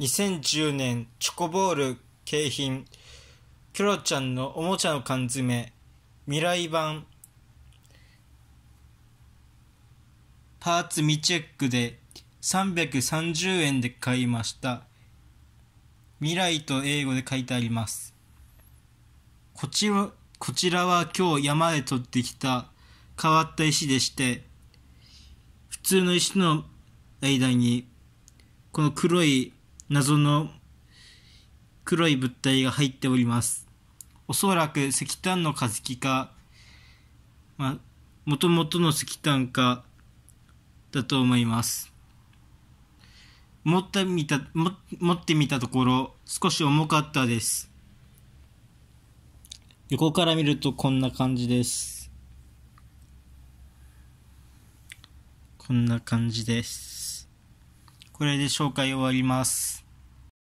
2010年チョコボール景品キョロちゃんのおもちゃの缶詰未来版パーツ未チェックで330円で買いました未来と英語で書いてありますこちこちらは今日山で取ってきた変わった石でして普通の石の間にこの黒い謎の黒い物体が入っております。おそらく石炭の化石か、まあ、もともとの石炭かだと思います。持ってみた、持ってみたところ、少し重かったです。横から見るとこんな感じです。こんな感じです。これで紹介終わります。